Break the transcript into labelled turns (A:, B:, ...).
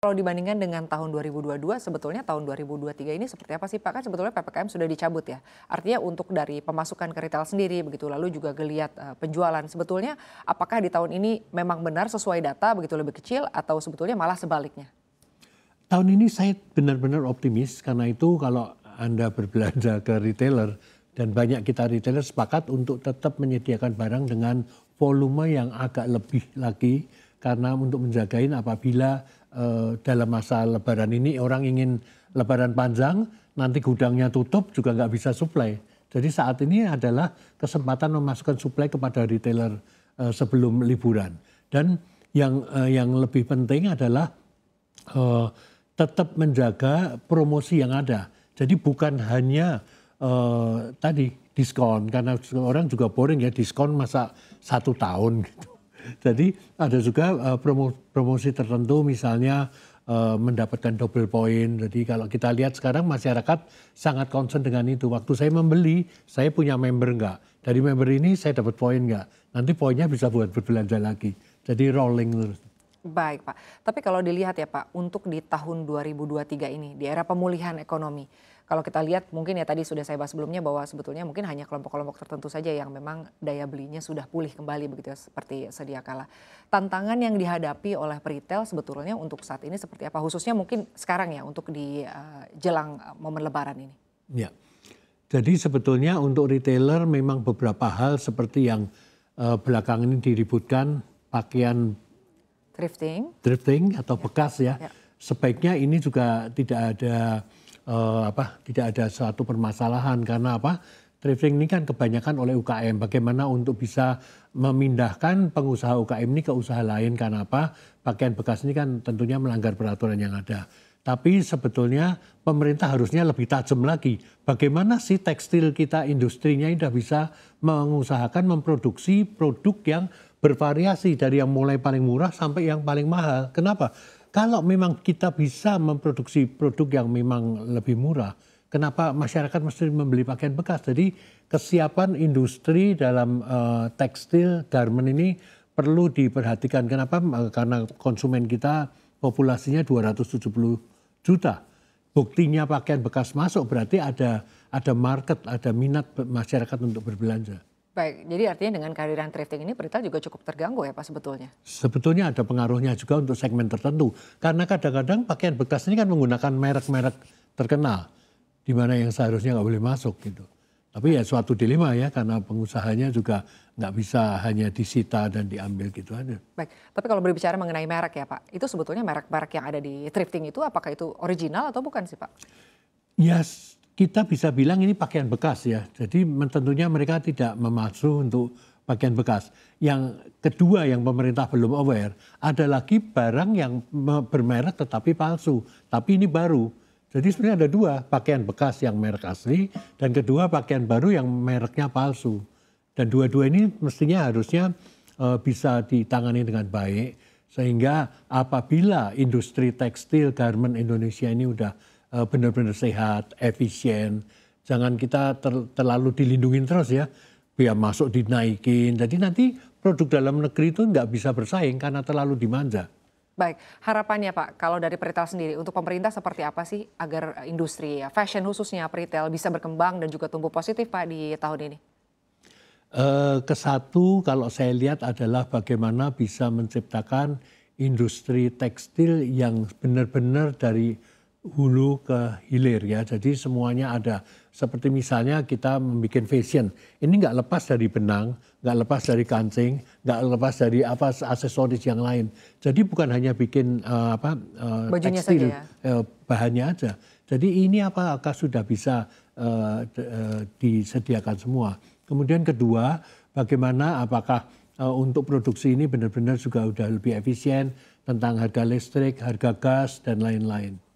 A: Kalau dibandingkan dengan tahun 2022, sebetulnya tahun 2023 ini seperti apa sih Pak? Kan sebetulnya PPKM sudah dicabut ya. Artinya untuk dari pemasukan ke retail sendiri begitu, lalu juga geliat uh, penjualan. Sebetulnya apakah di tahun ini memang benar sesuai data begitu lebih kecil atau sebetulnya malah sebaliknya?
B: Tahun ini saya benar-benar optimis karena itu kalau Anda berbelanja ke retailer dan banyak kita retailer sepakat untuk tetap menyediakan barang dengan volume yang agak lebih lagi karena untuk menjagain apabila uh, dalam masa lebaran ini orang ingin lebaran panjang, nanti gudangnya tutup juga nggak bisa supply. Jadi saat ini adalah kesempatan memasukkan suplai kepada retailer uh, sebelum liburan. Dan yang uh, yang lebih penting adalah uh, tetap menjaga promosi yang ada. Jadi bukan hanya uh, tadi diskon karena orang juga boring ya diskon masa satu tahun gitu. Jadi ada juga eh, promosi tertentu misalnya eh, mendapatkan double point. Jadi kalau kita lihat sekarang masyarakat sangat concern dengan itu. Waktu saya membeli, saya punya member enggak? Dari member ini saya dapat poin enggak? Nanti poinnya bisa buat berbelanja lagi. Jadi rolling terus.
A: Baik Pak, tapi kalau dilihat ya Pak, untuk di tahun 2023 ini, di era pemulihan ekonomi, kalau kita lihat mungkin ya tadi sudah saya bahas sebelumnya bahwa sebetulnya mungkin hanya kelompok-kelompok tertentu saja yang memang daya belinya sudah pulih kembali begitu ya, seperti sedia kala. Tantangan yang dihadapi oleh retail sebetulnya untuk saat ini seperti apa? Khususnya mungkin sekarang ya untuk di uh, jelang eh, momen lebaran ini.
B: Ya, jadi sebetulnya untuk retailer memang beberapa hal seperti yang uh, belakang ini diributkan, pakaian Drifting. Drifting atau ya. bekas ya. ya. Sebaiknya ini juga tidak ada uh, apa tidak ada suatu permasalahan karena apa? Drifting ini kan kebanyakan oleh UKM. Bagaimana untuk bisa memindahkan pengusaha UKM ini ke usaha lain karena apa? Pakaian bekas ini kan tentunya melanggar peraturan yang ada. Tapi sebetulnya pemerintah harusnya lebih tajam lagi. Bagaimana sih tekstil kita industrinya sudah bisa mengusahakan memproduksi produk yang bervariasi dari yang mulai paling murah sampai yang paling mahal. Kenapa? Kalau memang kita bisa memproduksi produk yang memang lebih murah, kenapa masyarakat mesti membeli pakaian bekas? Jadi kesiapan industri dalam uh, tekstil garment ini perlu diperhatikan. Kenapa? Eh, karena konsumen kita populasinya 270 juta. Buktinya pakaian bekas masuk berarti ada ada market, ada minat masyarakat untuk berbelanja.
A: Baik, jadi artinya dengan kehadiran thrifting ini berita juga cukup terganggu ya Pak sebetulnya?
B: Sebetulnya ada pengaruhnya juga untuk segmen tertentu. Karena kadang-kadang pakaian bekas ini kan menggunakan merek-merek terkenal. Di mana yang seharusnya nggak boleh masuk gitu. Tapi ya suatu dilema ya karena pengusahanya juga nggak bisa hanya disita dan diambil gitu aja.
A: Baik, tapi kalau berbicara mengenai merek ya Pak, itu sebetulnya merek-merek yang ada di thrifting itu apakah itu original atau bukan sih Pak?
B: Ya yes, kita bisa bilang ini pakaian bekas ya. Jadi tentunya mereka tidak memaksu untuk pakaian bekas. Yang kedua yang pemerintah belum aware ada lagi barang yang bermerek tetapi palsu. Tapi ini baru jadi sebenarnya ada dua, pakaian bekas yang merek asli dan kedua pakaian baru yang mereknya palsu. Dan dua-dua ini mestinya harusnya uh, bisa ditangani dengan baik sehingga apabila industri tekstil garment Indonesia ini udah uh, benar-benar sehat, efisien, jangan kita ter, terlalu dilindungi terus ya. Biar masuk dinaikin. Jadi nanti produk dalam negeri itu nggak bisa bersaing karena terlalu dimanja.
A: Baik, harapannya Pak, kalau dari peritel sendiri, untuk pemerintah seperti apa sih agar industri ya, fashion khususnya peritel bisa berkembang dan juga tumbuh positif Pak di tahun ini?
B: Eh, kesatu kalau saya lihat adalah bagaimana bisa menciptakan industri tekstil yang benar-benar dari hulu ke hilir ya. Jadi semuanya ada. Seperti misalnya kita membuat fashion. Ini nggak lepas dari benang, nggak lepas dari kancing, nggak lepas dari apa aksesoris yang lain. Jadi bukan hanya bikin uh, apa uh, tekstil saja ya? uh, bahannya aja. Jadi ini apakah sudah bisa uh, uh, disediakan semua. Kemudian kedua, bagaimana apakah uh, untuk produksi ini benar-benar juga sudah lebih efisien tentang harga listrik, harga gas
A: dan lain-lain.